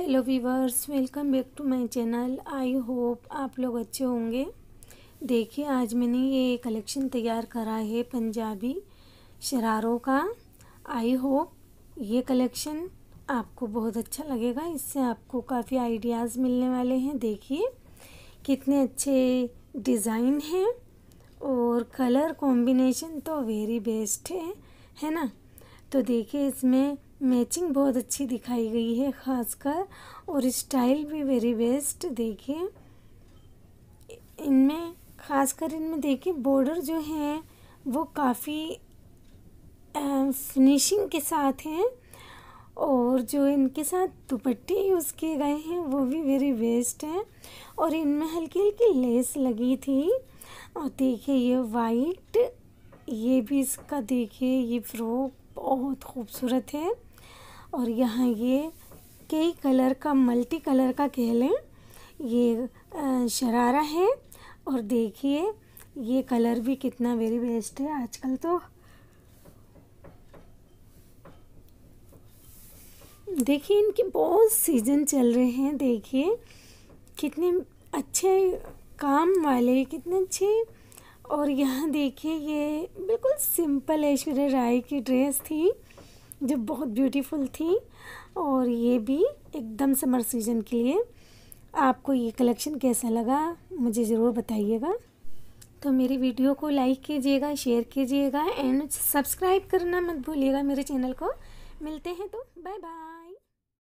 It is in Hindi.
hello viewers welcome back to my channel I hope आप लोग अच्छे होंगे देखिए आज मैंने ये कलेक्शन तैयार करा है पंजाबी शरारों का आई होप ये कलेक्शन आपको बहुत अच्छा लगेगा इससे आपको काफ़ी आइडियाज़ मिलने वाले हैं देखिए कितने अच्छे डिज़ाइन हैं और कलर कॉम्बिनेशन तो वेरी बेस्ट है है ना तो देखिए इसमें मैचिंग बहुत अच्छी दिखाई गई है खासकर और स्टाइल भी वेरी बेस्ट देखिए इनमें खासकर इनमें देखिए बॉर्डर जो है वो काफ़ी फिनिशिंग के साथ हैं और जो इनके साथ दुपट्टे यूज़ किए गए हैं वो भी वेरी बेस्ट हैं और इनमें हल्की हल्की लेस लगी थी और देखिए ये वाइट ये भी इसका देखिए ये फ्रॉक बहुत खूबसूरत है और यहाँ ये कई कलर का मल्टी कलर का कह लें ये शरारा है और देखिए ये कलर भी कितना वेरी बेस्ट है आजकल तो देखिए इनके बहुत सीजन चल रहे हैं देखिए कितने अच्छे काम वाले कितने अच्छे और यहाँ देखिए ये बिल्कुल सिंपल ऐश्वर्या राय की ड्रेस थी जो बहुत ब्यूटीफुल थी और ये भी एकदम समर सीजन के लिए आपको ये कलेक्शन कैसा लगा मुझे ज़रूर बताइएगा तो मेरी वीडियो को लाइक कीजिएगा शेयर कीजिएगा एंड सब्सक्राइब करना मत भूलिएगा मेरे चैनल को मिलते हैं तो बाय बाय